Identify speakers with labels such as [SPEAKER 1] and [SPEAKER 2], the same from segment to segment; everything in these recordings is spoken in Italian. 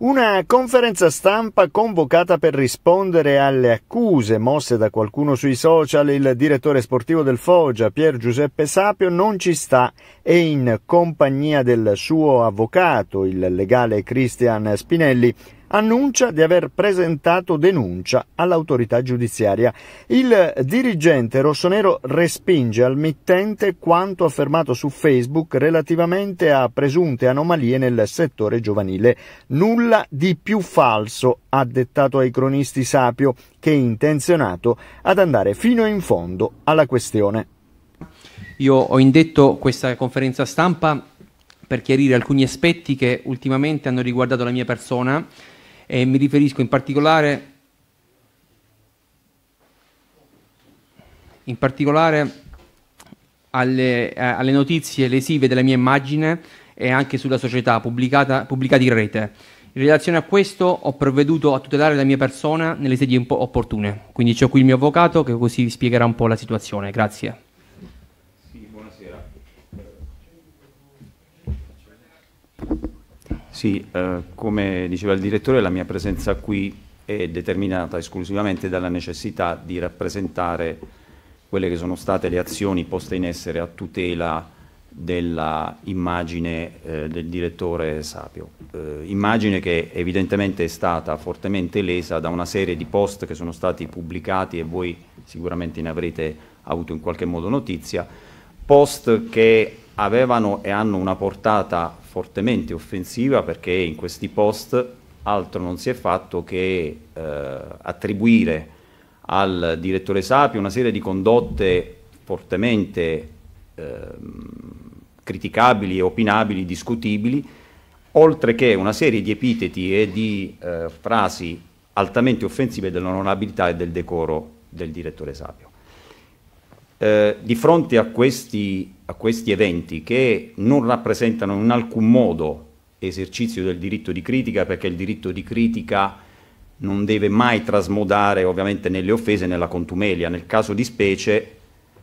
[SPEAKER 1] Una conferenza stampa convocata per rispondere alle accuse mosse da qualcuno sui social, il direttore sportivo del Foggia, Pier Giuseppe Sapio, non ci sta e in compagnia del suo avvocato, il legale Christian Spinelli, annuncia di aver presentato denuncia all'autorità giudiziaria. Il dirigente rossonero respinge al mittente quanto affermato su Facebook relativamente a presunte anomalie nel settore giovanile. Nulla di più falso, ha dettato ai cronisti Sapio, che è intenzionato ad andare fino in fondo alla questione.
[SPEAKER 2] Io ho indetto questa conferenza stampa per chiarire alcuni aspetti che ultimamente hanno riguardato la mia persona e mi riferisco in particolare, in particolare alle, eh, alle, notizie lesive della mia immagine e anche sulla società pubblicata in rete. In relazione a questo ho provveduto a tutelare la mia persona nelle sedi opportune, quindi c'è qui il mio avvocato che così vi spiegherà un po' la situazione. Grazie. Sì,
[SPEAKER 3] eh, come diceva il direttore, la mia presenza qui è determinata esclusivamente dalla necessità di rappresentare quelle che sono state le azioni poste in essere a tutela dell'immagine eh, del direttore Sapio, eh, immagine che evidentemente è stata fortemente lesa da una serie di post che sono stati pubblicati e voi sicuramente ne avrete avuto in qualche modo notizia, post che avevano e hanno una portata fortemente offensiva perché in questi post altro non si è fatto che eh, attribuire al direttore Sapi una serie di condotte fortemente eh, criticabili, opinabili, discutibili, oltre che una serie di epiteti e di eh, frasi altamente offensive dell'onorabilità e del decoro del direttore Sapio. Eh, di fronte a questi, a questi eventi che non rappresentano in alcun modo esercizio del diritto di critica perché il diritto di critica non deve mai trasmodare ovviamente nelle offese e nella contumelia. Nel caso di specie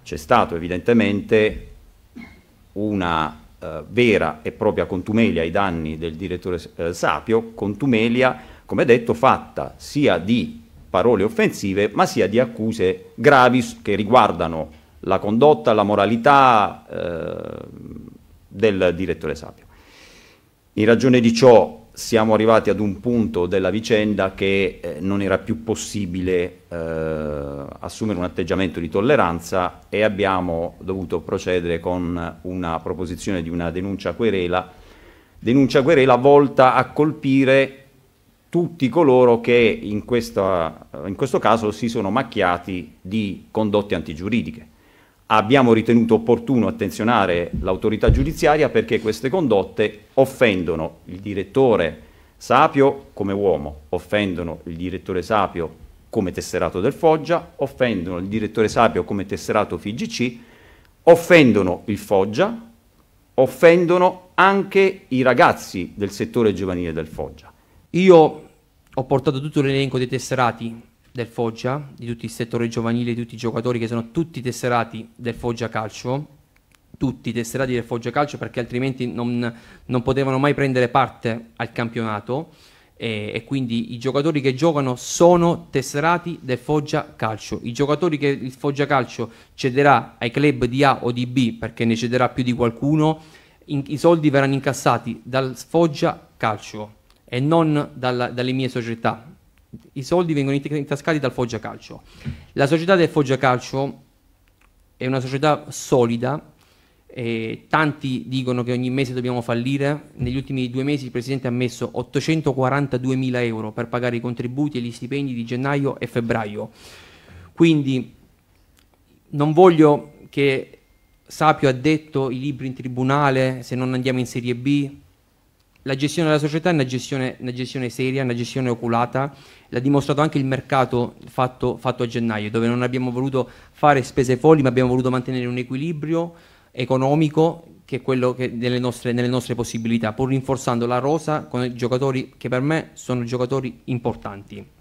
[SPEAKER 3] c'è stato evidentemente una eh, vera e propria contumelia ai danni del direttore eh, Sapio, contumelia come detto fatta sia di parole offensive ma sia di accuse gravi che riguardano la condotta, la moralità eh, del direttore Sapio. In ragione di ciò siamo arrivati ad un punto della vicenda che eh, non era più possibile eh, assumere un atteggiamento di tolleranza e abbiamo dovuto procedere con una proposizione di una denuncia querela, denuncia querela volta a colpire tutti coloro che in, questa, in questo caso si sono macchiati di condotte antigiuridiche abbiamo ritenuto opportuno attenzionare l'autorità giudiziaria perché queste condotte offendono il direttore Sapio come uomo, offendono il direttore Sapio come tesserato del Foggia, offendono il direttore Sapio come tesserato FIGC, offendono il Foggia, offendono anche i ragazzi del settore giovanile
[SPEAKER 2] del Foggia. Io ho portato tutto l'elenco dei tesserati del Foggia, di tutto il settore giovanile, di tutti i giocatori che sono tutti tesserati del Foggia Calcio, tutti tesserati del Foggia Calcio perché altrimenti non, non potevano mai prendere parte al campionato e, e, quindi i giocatori che giocano sono tesserati del Foggia Calcio. I giocatori che il Foggia Calcio cederà ai club di A o di B perché ne cederà più di qualcuno, in, i soldi verranno incassati dal Foggia Calcio e non dalla, dalle mie società, i soldi vengono intascati dal Foggia Calcio. La società del Foggia Calcio è una società solida, E tanti dicono che ogni mese dobbiamo fallire, negli ultimi due mesi il Presidente ha messo 842 mila euro per pagare i contributi e gli stipendi di gennaio e febbraio. Quindi non voglio che Sapio ha detto i libri in tribunale se non andiamo in Serie B, la gestione della società è una gestione, una gestione seria, una gestione oculata, l'ha dimostrato anche il mercato fatto, fatto a gennaio, dove non abbiamo voluto fare spese folli, ma abbiamo voluto mantenere un equilibrio economico che è quello che nelle nostre, nelle nostre, possibilità, pur rinforzando la rosa con i giocatori che per me sono giocatori importanti.